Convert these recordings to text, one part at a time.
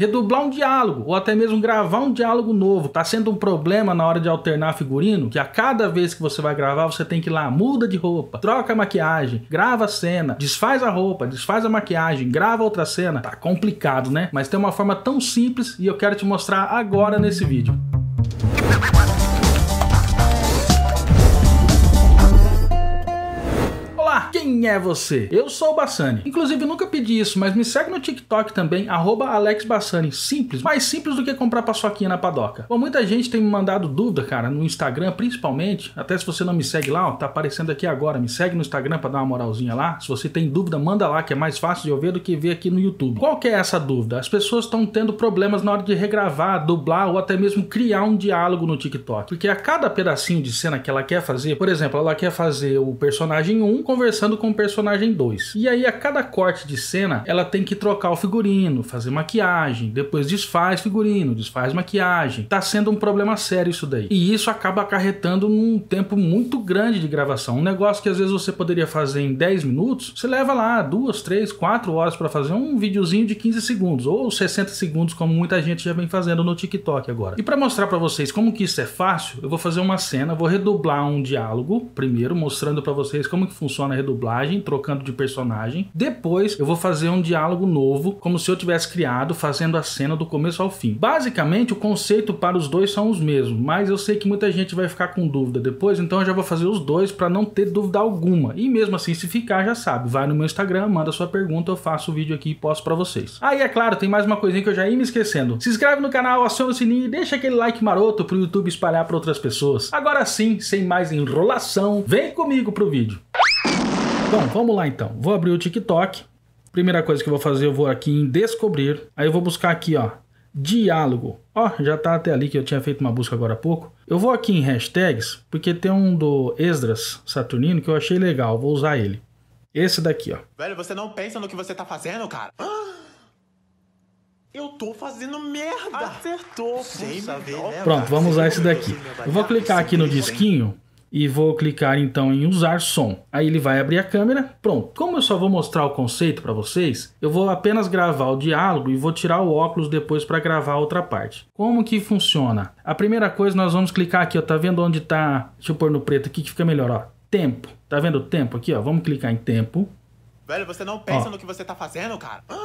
redublar um diálogo ou até mesmo gravar um diálogo novo. Tá sendo um problema na hora de alternar figurino, que a cada vez que você vai gravar, você tem que ir lá, muda de roupa, troca a maquiagem, grava a cena, desfaz a roupa, desfaz a maquiagem, grava outra cena. Tá complicado, né? Mas tem uma forma tão simples e eu quero te mostrar agora nesse vídeo. Quem é você? Eu sou o Bassani. Inclusive, nunca pedi isso, mas me segue no TikTok também, @alexbassani. Simples, mais simples do que comprar paçoquinha na padoca. Bom, muita gente tem me mandado dúvida, cara, no Instagram, principalmente. Até se você não me segue lá, ó, tá aparecendo aqui agora. Me segue no Instagram para dar uma moralzinha lá. Se você tem dúvida, manda lá, que é mais fácil de eu ver do que ver aqui no YouTube. Qual que é essa dúvida? As pessoas estão tendo problemas na hora de regravar, dublar ou até mesmo criar um diálogo no TikTok. Porque a cada pedacinho de cena que ela quer fazer, por exemplo, ela quer fazer o personagem 1 conversando com o personagem 2. E aí, a cada corte de cena, ela tem que trocar o figurino, fazer maquiagem, depois desfaz figurino, desfaz maquiagem. Tá sendo um problema sério isso daí. E isso acaba acarretando num tempo muito grande de gravação. Um negócio que às vezes você poderia fazer em 10 minutos, você leva lá duas, três, quatro horas para fazer um videozinho de 15 segundos ou 60 segundos, como muita gente já vem fazendo no TikTok agora. E para mostrar para vocês como que isso é fácil, eu vou fazer uma cena, vou redublar um diálogo primeiro, mostrando para vocês como que funciona redublar dublagem, trocando de personagem. Depois eu vou fazer um diálogo novo, como se eu tivesse criado, fazendo a cena do começo ao fim. Basicamente, o conceito para os dois são os mesmos, mas eu sei que muita gente vai ficar com dúvida depois, então eu já vou fazer os dois para não ter dúvida alguma. E mesmo assim, se ficar, já sabe, vai no meu Instagram, manda sua pergunta, eu faço o vídeo aqui e posto para vocês. Aí, ah, é claro, tem mais uma coisinha que eu já ia me esquecendo. Se inscreve no canal, aciona o sininho e deixa aquele like maroto pro YouTube espalhar para outras pessoas. Agora sim, sem mais enrolação, vem comigo pro vídeo. Bom, vamos lá então. Vou abrir o TikTok. Primeira coisa que eu vou fazer, eu vou aqui em descobrir. Aí eu vou buscar aqui, ó, diálogo. Ó, já tá até ali que eu tinha feito uma busca agora há pouco. Eu vou aqui em hashtags, porque tem um do Esdras Saturnino que eu achei legal, vou usar ele. Esse daqui, ó. Velho, você não pensa no que você tá fazendo, cara? eu tô fazendo merda! Acertou! Puxa, né, Pronto, vamos usar esse daqui. Eu vou clicar aqui no disquinho e vou clicar então em usar som. Aí ele vai abrir a câmera. Pronto. Como eu só vou mostrar o conceito para vocês, eu vou apenas gravar o diálogo e vou tirar o óculos depois para gravar a outra parte. Como que funciona? A primeira coisa nós vamos clicar aqui, ó, tá vendo onde tá? Deixa eu pôr no preto aqui que fica melhor, ó. Tempo. Tá vendo o tempo aqui, ó? Vamos clicar em tempo. Velho, você não pensa ó. no que você tá fazendo, cara? Ah!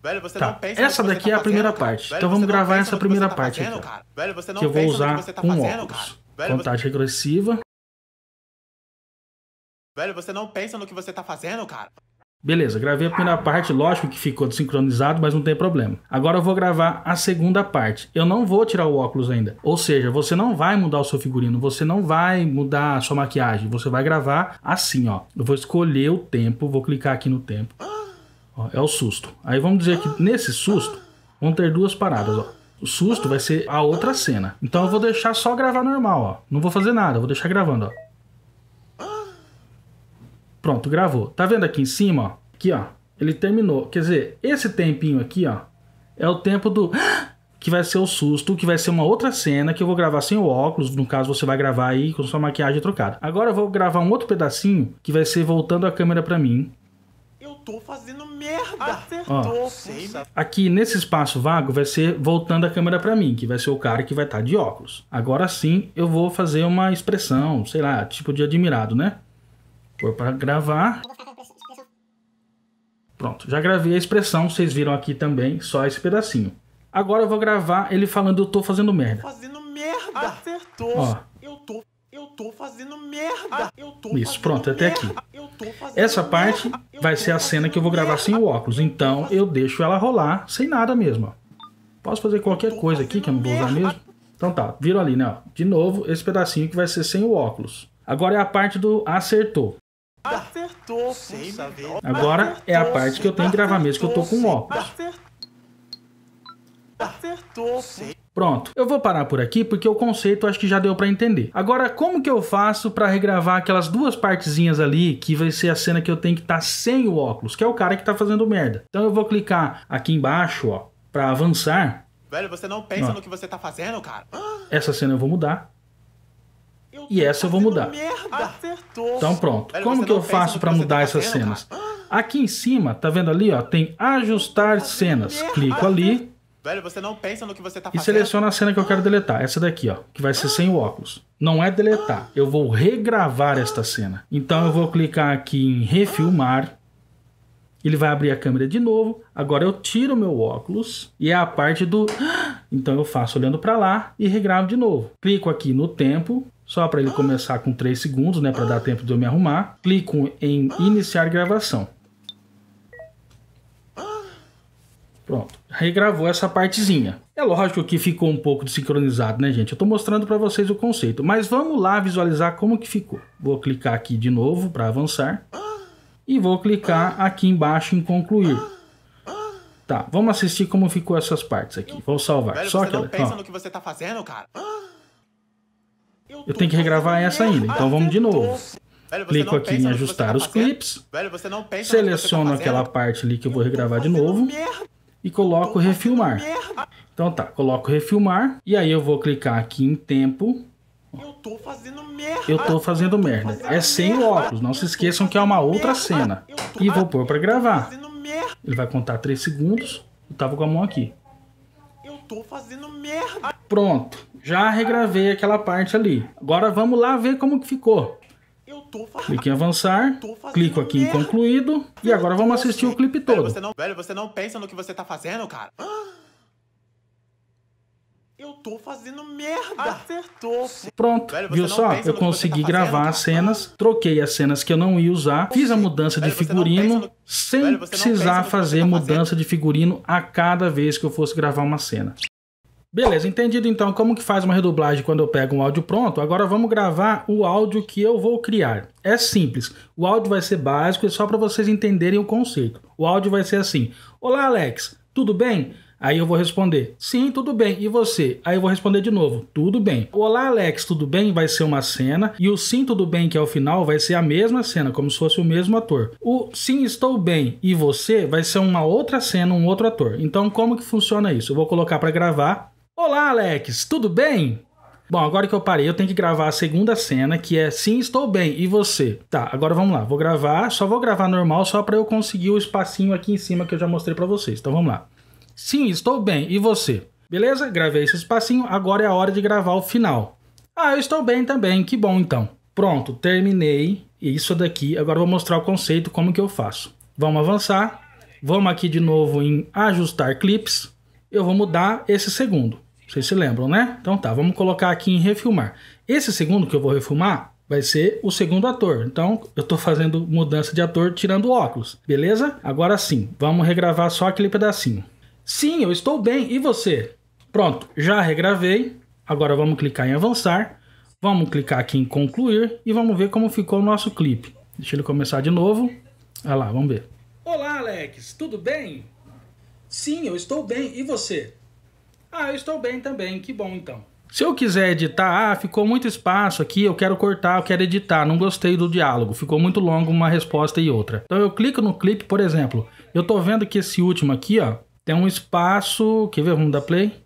Velho, tá. essa tá daqui tá é a primeira parte. Velho, então vamos gravar essa primeira tá parte. aqui, então. que eu vou usar tá um fazendo, óculos. Cara. Velho, contagem você... regressiva. Velho, você não pensa no que você tá fazendo, cara? Beleza, gravei a primeira parte, lógico que ficou desincronizado, mas não tem problema. Agora eu vou gravar a segunda parte. Eu não vou tirar o óculos ainda. Ou seja, você não vai mudar o seu figurino, você não vai mudar a sua maquiagem, você vai gravar assim, ó. Eu vou escolher o tempo, vou clicar aqui no tempo. Ó, é o susto. Aí vamos dizer que nesse susto vão ter duas paradas, ó. O susto vai ser a outra cena. Então eu vou deixar só gravar normal, ó. Não vou fazer nada, vou deixar gravando, ó. Pronto, gravou. Tá vendo aqui em cima, ó? Aqui, ó. Ele terminou. Quer dizer, esse tempinho aqui, ó, é o tempo do que vai ser o susto, que vai ser uma outra cena que eu vou gravar sem o óculos, no caso você vai gravar aí com sua maquiagem trocada. Agora eu vou gravar um outro pedacinho que vai ser voltando a câmera para mim tô fazendo merda. Acertou, Ó, né? Aqui nesse espaço vago vai ser voltando a câmera para mim, que vai ser o cara que vai estar tá de óculos. Agora sim eu vou fazer uma expressão, sei lá, tipo de admirado, né? Vou para gravar. Pronto, já gravei a expressão, vocês viram aqui também, só esse pedacinho. Agora eu vou gravar ele falando eu tô fazendo merda. Fazendo merda. Acertou. Ó, tô fazendo merda. Ah, eu tô Isso, pronto, até merda. aqui. Essa parte merda. vai eu ser a cena que eu vou gravar merda. sem o óculos. Então eu deixo ela rolar sem nada mesmo. Posso fazer qualquer coisa aqui que eu não vou usar mesmo? Então tá, viram ali, né? De novo, esse pedacinho que vai ser sem o óculos. Agora é a parte do acertou. Acertou, sem Agora acertou, é a parte que eu tenho que gravar mesmo, que eu tô com o óculos. Acertou, acertou, Pronto. Eu vou parar por aqui porque o conceito acho que já deu para entender. Agora, como que eu faço para regravar aquelas duas partezinhas ali que vai ser a cena que eu tenho que estar tá sem o óculos, que é o cara que tá fazendo merda. Então eu vou clicar aqui embaixo, ó, para avançar. Velho, você não pensa ó. no que você tá fazendo, cara? Ah! Essa cena eu vou mudar. e essa eu vou mudar. Merda. Então pronto. Velho, como que eu faço para mudar tá essas fazendo, cenas? Cara? Ah! Aqui em cima, tá vendo ali, ó, tem ajustar tá cenas. Clico ali Velho, você não pensa no que você tá fazendo. E seleciona a cena que eu quero deletar. Essa daqui, ó. Que vai ser sem o óculos. Não é deletar. Eu vou regravar esta cena. Então eu vou clicar aqui em refilmar. Ele vai abrir a câmera de novo. Agora eu tiro meu óculos e é a parte do. Então eu faço olhando para lá e regravo de novo. Clico aqui no tempo, só para ele começar com 3 segundos, né, para dar tempo de eu me arrumar. Clico em iniciar gravação. Pronto, regravou essa partezinha. É lógico que ficou um pouco desincronizado, né, gente? Eu estou mostrando para vocês o conceito, mas vamos lá visualizar como que ficou. Vou clicar aqui de novo para avançar e vou clicar aqui embaixo em concluir. Tá, vamos assistir como ficou essas partes aqui. Vou salvar. Velho, Só você que não ela, pensa no que você tá fazendo, cara. Eu, eu tenho que regravar essa ainda, então vamos de novo. Velho, Clico aqui em ajustar tá os clipes. Velho, tá Seleciono tá aquela parte ali que eu vou regravar de novo. Merda e coloco refilmar. Então tá, coloco refilmar e aí eu vou clicar aqui em tempo. Eu tô fazendo merda. Eu tô fazendo merda. É sem o óculos, não se esqueçam que é uma outra cena. E vou pôr para gravar. Ele vai contar 3 segundos. Eu tava com a mão aqui. Eu tô fazendo merda. Pronto, já regravei aquela parte ali. Agora vamos lá ver como que ficou. Clique em avançar, clico aqui em concluído e agora vamos assistir o clipe todo. Velho, você não, velho, você não pensa no que você tá fazendo, cara? Ah! Eu tô fazendo merda. Acertou. Pronto, velho, viu só? Eu consegui tá gravar fazendo, as cenas, cara. troquei as cenas que eu não ia usar, fiz a mudança velho, de figurino sem precisar tá fazer mudança de figurino a cada vez que eu fosse gravar uma cena. Beleza, entendido então como que faz uma redublagem quando eu pego um áudio pronto. Agora vamos gravar o áudio que eu vou criar. É simples. O áudio vai ser básico e é só para vocês entenderem o conceito. O áudio vai ser assim: "Olá, Alex, tudo bem?" Aí eu vou responder: "Sim, tudo bem. E você?" Aí eu vou responder de novo: "Tudo bem." "Olá, Alex, tudo bem?" vai ser uma cena e o "Sim, tudo bem" que é o final vai ser a mesma cena, como se fosse o mesmo ator. O "Sim, estou bem" e você vai ser uma outra cena, um outro ator. Então como que funciona isso? Eu vou colocar para gravar Olá, Alex, tudo bem? Bom, agora que eu parei, eu tenho que gravar a segunda cena, que é Sim, estou bem, e você? Tá, agora vamos lá. Vou gravar, só vou gravar normal só para eu conseguir o espacinho aqui em cima que eu já mostrei para vocês. Então vamos lá. Sim, estou bem, e você? Beleza? Gravei esse espacinho, agora é a hora de gravar o final. Ah, eu estou bem também, que bom então. Pronto, terminei isso daqui. Agora eu vou mostrar o conceito, como que eu faço. Vamos avançar. Vamos aqui de novo em ajustar clips. Eu vou mudar esse segundo. Vocês se lembram, né? Então tá, vamos colocar aqui em refilmar. Esse segundo que eu vou refilmar vai ser o segundo ator. Então eu estou fazendo mudança de ator tirando o óculos, beleza? Agora sim, vamos regravar só aquele pedacinho. Sim, eu estou bem, e você? Pronto, já regravei. Agora vamos clicar em avançar. Vamos clicar aqui em concluir e vamos ver como ficou o nosso clipe. Deixa ele começar de novo. Olha lá, vamos ver. Olá, Alex, tudo bem? Sim, eu estou bem, e você? Ah, eu estou bem também, que bom então. Se eu quiser editar, ah, ficou muito espaço aqui, eu quero cortar, eu quero editar, não gostei do diálogo, ficou muito longo uma resposta e outra. Então eu clico no clipe, por exemplo, eu tô vendo que esse último aqui, ó, tem um espaço, quer ver, vamos dar play?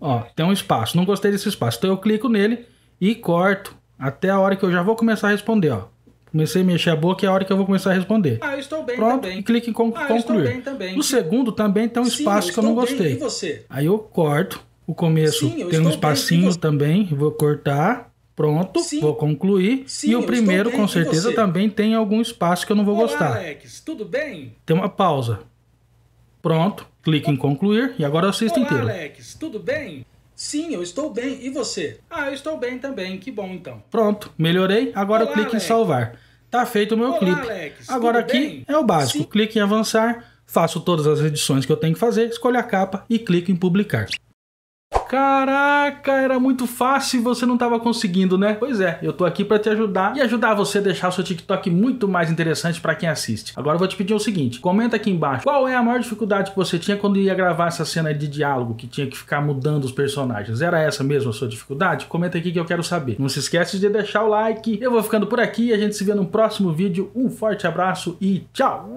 Ó, tem um espaço, não gostei desse espaço, então eu clico nele e corto até a hora que eu já vou começar a responder, ó. Comecei a mexer a boca e é a hora que eu vou começar a responder. Ah, eu estou bem Pronto, também. clique em ah, concluir. bem, também. No segundo também tem um Sim, espaço eu que eu não gostei. Bem, Aí eu corto. O começo Sim, tem um espacinho também, vou cortar. Pronto, Sim. vou concluir. Sim, e o primeiro, com certeza, também tem algum espaço que eu não vou Olá, gostar. Alex, tudo bem? Tem uma pausa. Pronto, clique em concluir e agora eu inteiro. Alex, tudo bem? Sim, eu estou bem. E você? Ah, eu estou bem também. Que bom então. Pronto, melhorei. Agora Olá, eu clique Alex. em salvar. Tá feito o meu Olá, clipe. Alex, Agora aqui bem? é o básico. Sim. Clique em avançar, faço todas as edições que eu tenho que fazer, escolho a capa e clico em publicar. Caraca, era muito fácil e você não estava conseguindo, né? Pois é, eu tô aqui para te ajudar e ajudar você a deixar o seu TikTok muito mais interessante para quem assiste. Agora eu vou te pedir o seguinte, comenta aqui embaixo qual é a maior dificuldade que você tinha quando ia gravar essa cena de diálogo que tinha que ficar mudando os personagens. Era essa mesmo a sua dificuldade? Comenta aqui que eu quero saber. Não se esquece de deixar o like. Eu vou ficando por aqui, e a gente se vê no próximo vídeo. Um forte abraço e tchau!